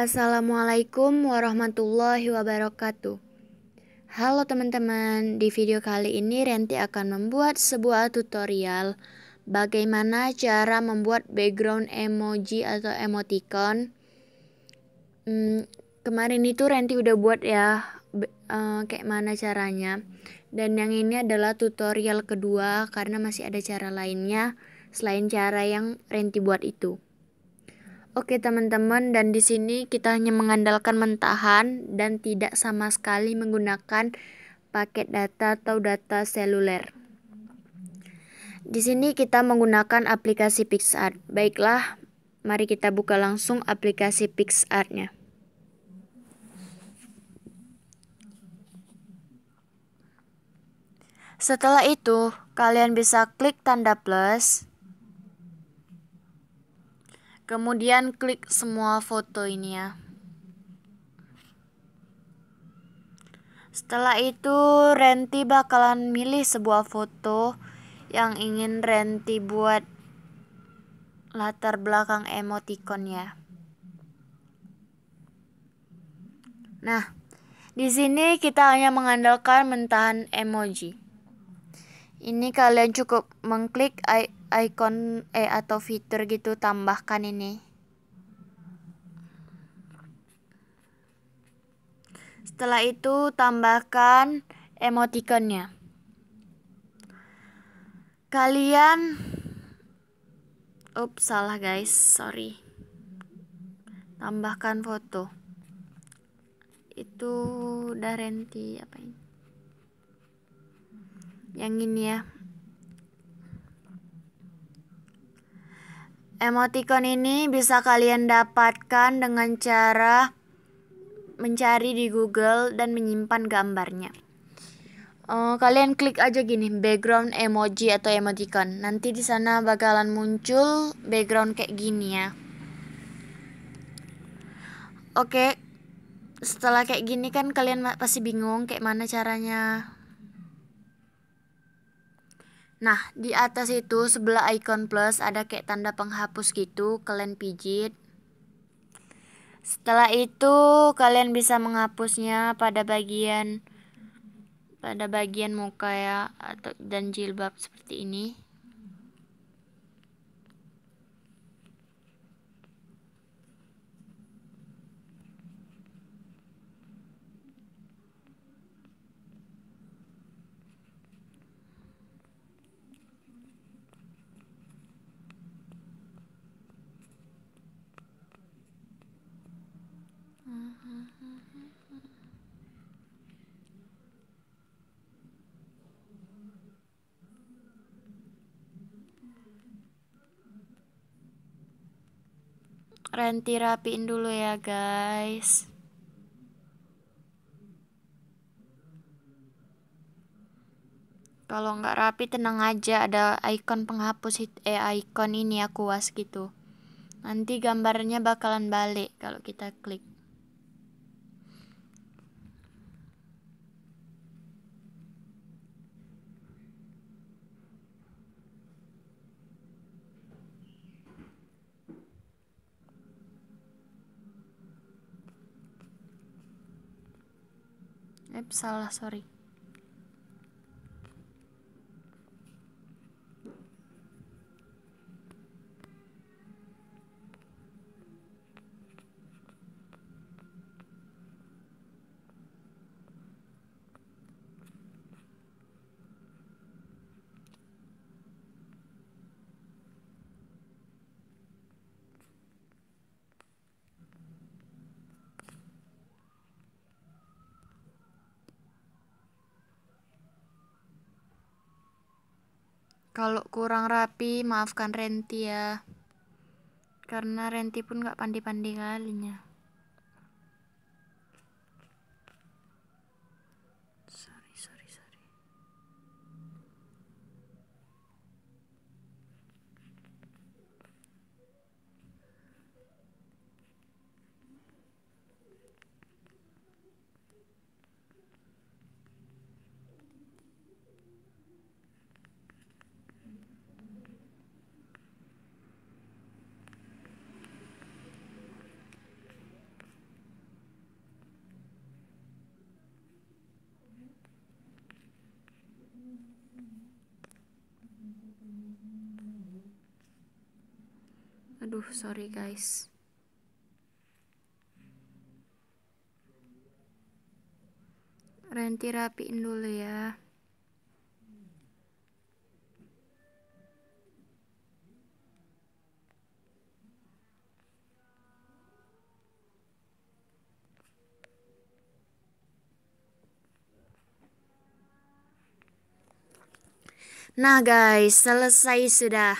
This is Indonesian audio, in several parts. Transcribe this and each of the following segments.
Assalamualaikum warahmatullahi wabarakatuh. Halo teman-teman, di video kali ini Renti akan membuat sebuah tutorial bagaimana cara membuat background emoji atau emoticon. Hmm, kemarin itu Renti udah buat ya, uh, kayak mana caranya. Dan yang ini adalah tutorial kedua karena masih ada cara lainnya selain cara yang Renti buat itu. Oke teman-teman, dan di sini kita hanya mengandalkan mentahan dan tidak sama sekali menggunakan paket data atau data seluler. Di sini kita menggunakan aplikasi PixArt. Baiklah, mari kita buka langsung aplikasi PixArt-nya. Setelah itu, kalian bisa klik tanda plus Kemudian klik semua foto ini ya. Setelah itu Renti bakalan milih sebuah foto yang ingin Renti buat latar belakang emoticon ya. Nah, di sini kita hanya mengandalkan mentahan emoji. Ini kalian cukup mengklik icon eh atau fitur gitu tambahkan ini setelah itu tambahkan emoticonnya kalian ups salah guys sorry tambahkan foto itu udah renti apa ini yang ini ya Emoticon ini bisa kalian dapatkan dengan cara mencari di Google dan menyimpan gambarnya. Uh, kalian klik aja gini background emoji atau emoticon. Nanti di sana bakalan muncul background kayak gini ya. Oke. Setelah kayak gini kan kalian pasti bingung kayak mana caranya Nah, di atas itu sebelah icon plus ada kayak tanda penghapus gitu, kalian pijit. Setelah itu kalian bisa menghapusnya pada bagian pada bagian muka ya atau dan jilbab seperti ini. Renti rapiin dulu ya guys Kalau nggak rapi tenang aja ada icon penghapus eh icon ini aku was gitu. Nanti gambarnya bakalan balik kalau kita klik. salah sorry Kalau kurang rapi, maafkan Renti ya. Karena Renti pun gak pandi-pandi kalinya. Aduh, sorry guys. Renti rapiin dulu ya. Nah guys, selesai sudah.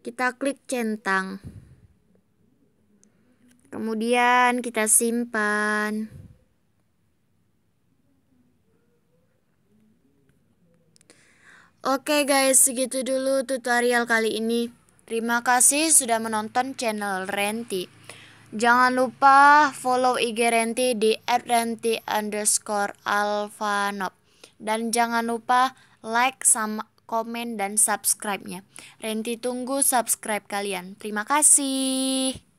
Kita klik centang. Kemudian kita simpan. Oke guys, segitu dulu tutorial kali ini. Terima kasih sudah menonton channel Renti. Jangan lupa follow IG Renti di @renti_alfanop dan jangan lupa like sama komen, dan subscribe-nya. Renti tunggu subscribe kalian. Terima kasih.